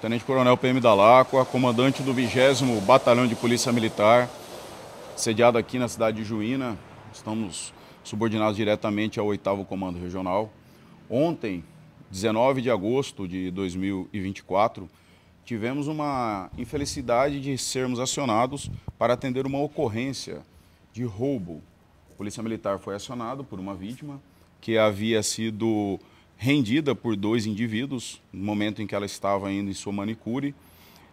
Tenente Coronel PM da Lacua, comandante do 20 Batalhão de Polícia Militar, sediado aqui na cidade de Juína. Estamos subordinados diretamente ao 8 Comando Regional. Ontem, 19 de agosto de 2024, tivemos uma infelicidade de sermos acionados para atender uma ocorrência de roubo. A Polícia Militar foi acionado por uma vítima que havia sido rendida por dois indivíduos no momento em que ela estava ainda em sua manicure.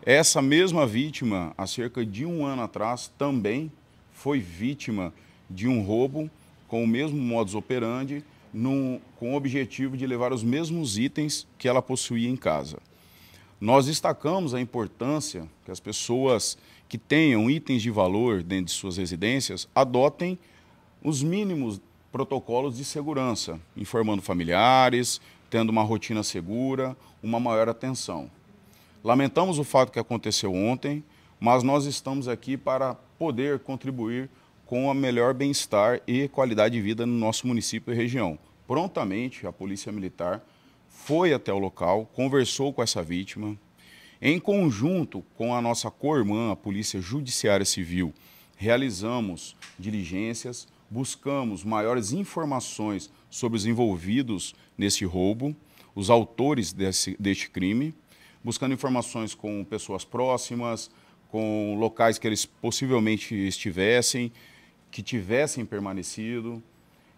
Essa mesma vítima, há cerca de um ano atrás, também foi vítima de um roubo com o mesmo modus operandi, com o objetivo de levar os mesmos itens que ela possuía em casa. Nós destacamos a importância que as pessoas que tenham itens de valor dentro de suas residências adotem os mínimos protocolos de segurança, informando familiares, tendo uma rotina segura, uma maior atenção. Lamentamos o fato que aconteceu ontem, mas nós estamos aqui para poder contribuir com a melhor bem-estar e qualidade de vida no nosso município e região. Prontamente, a Polícia Militar foi até o local, conversou com essa vítima, em conjunto com a nossa co-irmã, a Polícia Judiciária Civil, realizamos diligências, buscamos maiores informações sobre os envolvidos nesse roubo, os autores desse, deste crime, buscando informações com pessoas próximas, com locais que eles possivelmente estivessem, que tivessem permanecido.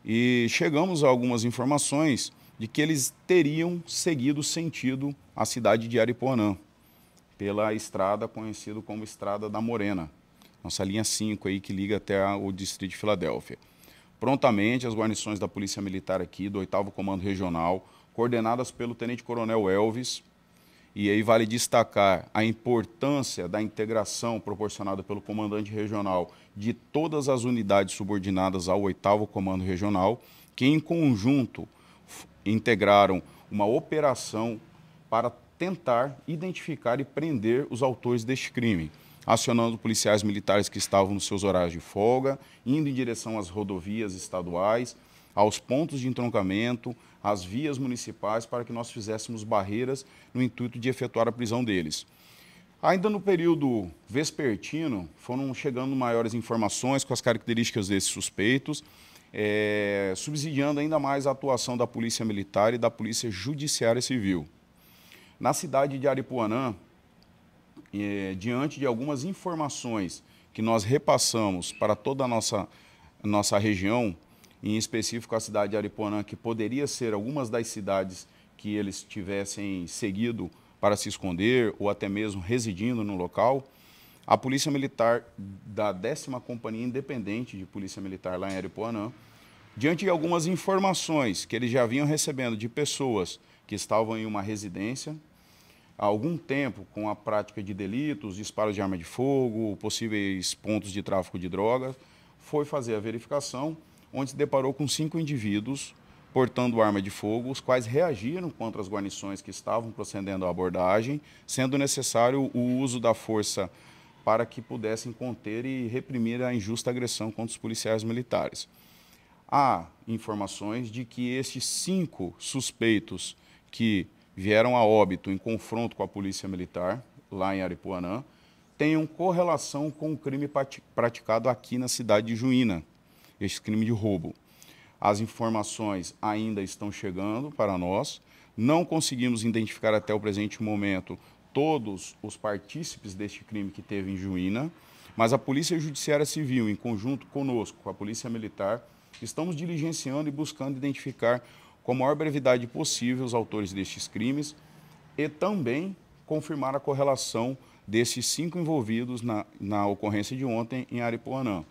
E chegamos a algumas informações de que eles teriam seguido sentido à cidade de Ariponã, pela estrada conhecida como Estrada da Morena nossa linha 5 aí que liga até o distrito de Filadélfia. Prontamente, as guarnições da Polícia Militar aqui, do 8 Comando Regional, coordenadas pelo Tenente Coronel Elvis, e aí vale destacar a importância da integração proporcionada pelo comandante regional de todas as unidades subordinadas ao 8 Comando Regional, que em conjunto integraram uma operação para tentar identificar e prender os autores deste crime acionando policiais militares que estavam nos seus horários de folga, indo em direção às rodovias estaduais, aos pontos de entroncamento, às vias municipais, para que nós fizéssemos barreiras no intuito de efetuar a prisão deles. Ainda no período vespertino, foram chegando maiores informações com as características desses suspeitos, é, subsidiando ainda mais a atuação da Polícia Militar e da Polícia Judiciária Civil. Na cidade de Aripuanã, diante de algumas informações que nós repassamos para toda a nossa, nossa região, em específico a cidade de Aripuanã, que poderia ser algumas das cidades que eles tivessem seguido para se esconder ou até mesmo residindo no local, a Polícia Militar da 10 Companhia Independente de Polícia Militar lá em Aripuanã, diante de algumas informações que eles já vinham recebendo de pessoas que estavam em uma residência há algum tempo com a prática de delitos, disparos de arma de fogo, possíveis pontos de tráfico de drogas, foi fazer a verificação, onde se deparou com cinco indivíduos portando arma de fogo, os quais reagiram contra as guarnições que estavam procedendo à abordagem, sendo necessário o uso da força para que pudessem conter e reprimir a injusta agressão contra os policiais militares. Há informações de que estes cinco suspeitos que vieram a óbito em confronto com a Polícia Militar, lá em Aripuanã, tenham correlação com o crime praticado aqui na cidade de Juína, este crime de roubo. As informações ainda estão chegando para nós. Não conseguimos identificar até o presente momento todos os partícipes deste crime que teve em Juína, mas a Polícia Judiciária Civil, em conjunto conosco, com a Polícia Militar, estamos diligenciando e buscando identificar com a maior brevidade possível os autores destes crimes e também confirmar a correlação desses cinco envolvidos na, na ocorrência de ontem em Aripuanã.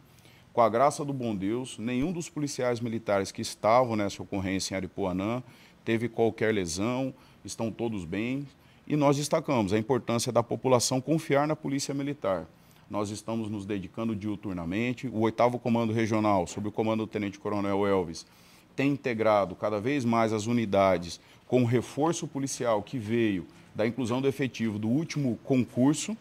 Com a graça do bom Deus, nenhum dos policiais militares que estavam nessa ocorrência em Aripuanã teve qualquer lesão, estão todos bem. E nós destacamos a importância da população confiar na Polícia Militar. Nós estamos nos dedicando diuturnamente. O 8 Comando Regional, sob o comando do Tenente Coronel Elvis, tem integrado cada vez mais as unidades com o reforço policial que veio da inclusão do efetivo do último concurso.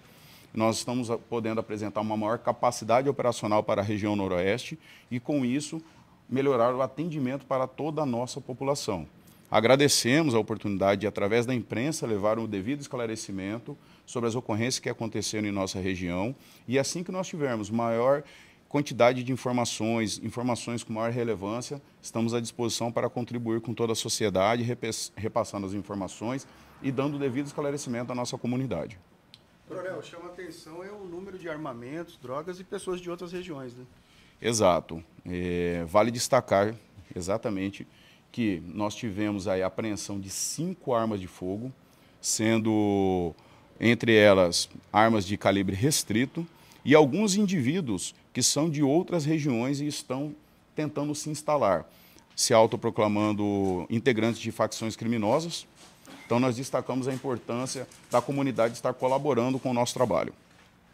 Nós estamos podendo apresentar uma maior capacidade operacional para a região noroeste e, com isso, melhorar o atendimento para toda a nossa população. Agradecemos a oportunidade de, através da imprensa, levar o um devido esclarecimento sobre as ocorrências que aconteceram em nossa região. E assim que nós tivermos maior quantidade de informações, informações com maior relevância. Estamos à disposição para contribuir com toda a sociedade, repassando as informações e dando o devido esclarecimento à nossa comunidade. Coronel, chama atenção é o número de armamentos, drogas e pessoas de outras regiões, né? Exato. É, vale destacar exatamente que nós tivemos aí a apreensão de cinco armas de fogo, sendo entre elas armas de calibre restrito, e alguns indivíduos que são de outras regiões e estão tentando se instalar, se autoproclamando integrantes de facções criminosas. Então, nós destacamos a importância da comunidade estar colaborando com o nosso trabalho.